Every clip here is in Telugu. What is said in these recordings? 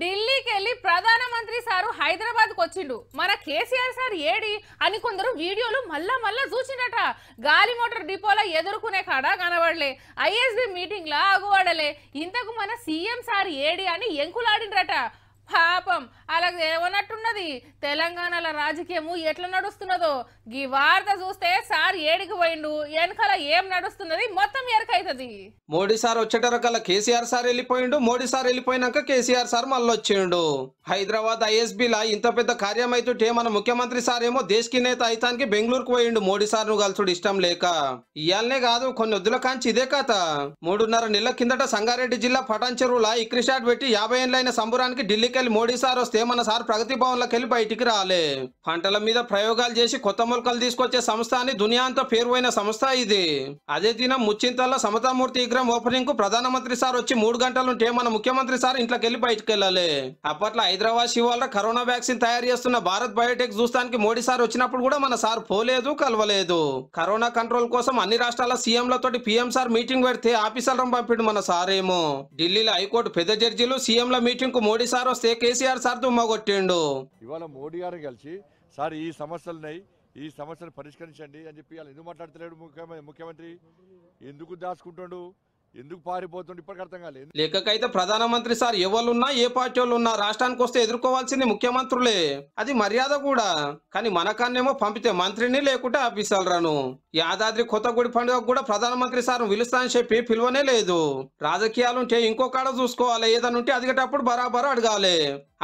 ఢిల్లీకి వెళ్ళి ప్రధానమంత్రి సారు హైదరాబాద్ కు వచ్చిండు మన కేసీఆర్ సార్ ఏడి అని కొందరు వీడియోలు మళ్ళా మళ్ళా చూసిండట గాలి మోటార్ డిపోలో ఎదుర్కొనే కాడ కనబడలే ఐఎస్బి మీటింగ్ లా అగువడలే ఇంతకు మన సీఎం సార్ ఏడి అని ఎంకులాడిండ్రట పాపం అలా ఏమన్నట్టున్నది తెలంగాణల రాజకీయము ఎట్లా నడుస్తున్నదో ఈ వార్త చూస్తే సార్ ఏడికి పోయిండు వెనకాల ఏం నడుస్తున్నది మొత్తం ఎరకైతుంది మోడీ సార్ వచ్చేటరకల కేసీఆర్ సార్ వెళ్ళిపోయిండు మోడీ సార్ వెళ్ళిపోయినాక కేసీఆర్ సార్ మళ్ళీ వచ్చిండు హైదరాబాద్ ఐఎస్బి లా ఇంత పెద్ద కార్యం అయితే మన ముఖ్యమంత్రి సార్ ఏమో దేశకి నేత అయితానికి బెంగళూరుకు పోయిండు మోడీ సార్ ను కలుసుడు ఇష్టం లేక ఇయాలనే కాదు కొన్ని వద్దుల కాంచి ఇదే కథ మూడున్నర నెలల కిందట సంగారెడ్డి జిల్లా పటాన్ చెరువులా ఇక్రిషాట్ పెట్టి యాభై ఏళ్ళైన సంబురానికి ఢిల్లీకి వెళ్ళి మోడీ సార్ వస్తే మన సార్ ప్రగతి భవన్లోకి వెళ్ళి బయటికి రాలే పంటల మీద ప్రయోగాలు చేసి కొత్త మొలకలు తీసుకొచ్చే సంస్థ అని దునియా పేరుపోయిన సంస్థ ఇది అదే దినం ముచ్చింతల్లో సమతామూర్తి విగ్రహం ఓపెనింగ్ కు ప్రధానమంత్రి సార్ వచ్చి మూడు గంటలుంటే మన ముఖ్యమంత్రి సార్ ఇంట్లోకి వెళ్ళి బయటకు వెళ్ళాలి అప్పట్లో హైదరాబాద్ శివాల కరోనా వ్యాక్సిన్ తయారు చేస్తున్న భారత్ బయోటెక్ చూస్తానికి మోడీ సార్ వచ్చినప్పుడు కూడా మన సార్ పోలేదు కలవలేదు కరోనా కంట్రోల్ కోసం అన్ని రాష్ట్రాల సీఎంలతోటి పీఎం సార్ మీటింగ్ పెడితే ఆఫీసర్లను పంపిడు మన సార్ ఏమో ఢిల్లీలో హైకోర్టు పెద్ద జడ్జీలు సీఎంల మీటింగ్ కు మోడీ సార్ వస్తే చేస్తే కేసీఆర్ సార్ దుమ్మ కొట్టిండు ఇవాళ మోడీ గారు కలిసి సార్ ఈ సమస్యలున్నాయి ఈ సమస్యను పరిష్కరించండి అని చెప్పి వాళ్ళు ఎందుకు మాట్లాడతలేడు ముఖ్యమంత్రి ఎందుకు దాచుకుంటాడు ఎందుకు పారిపోతుంది ఇప్పటికి అర్థం కాలేదు లెక్కకైతే ప్రధానమంత్రి సార్ ఎవరున్నా ఏ పార్టీ వాళ్ళు ఉన్నా రాష్ట్రానికి వస్తే ఎదుర్కోవాల్సింది ముఖ్యమంత్రులే అది మర్యాద కూడా కానీ మనకాన్నేమో పంపితే మంత్రిని లేకుంటే ఆఫీసాలు రాను యాదాద్రి కొత్తగూడి పండుగ కూడా ప్రధానమంత్రి సార్ అని చెప్పి పిలువనే లేదు రాజకీయాలుంటే ఇంకో కాడ చూసుకోవాలి ఏదనుంటే అదిగేటప్పుడు బరాబర్ అడగాలి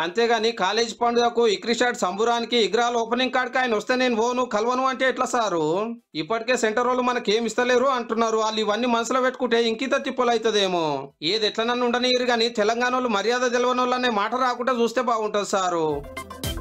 అంతేగాని కాలేజ్ పండుగకు ఇక్రిషాట్ సంబురానికి ఇగ్రాలు ఓపెనింగ్ కార్డ్కి ఆయన వస్తే నేను పోను కలవను అంటే ఎట్లా సారు ఇప్పటికే సెంటర్ వాళ్ళు మనకి ఏమి ఇస్తలేరు అంటున్నారు వాళ్ళు ఇవన్నీ మనసులో పెట్టుకుంటే ఇంకిత టిప్పులు అవుతుందేమో ఏది ఎట్లనన్ను ఉండనీరు కానీ తెలంగాణ వాళ్ళు మర్యాద తెలవని అనే మాట రాకుండా చూస్తే బాగుంటుంది సారు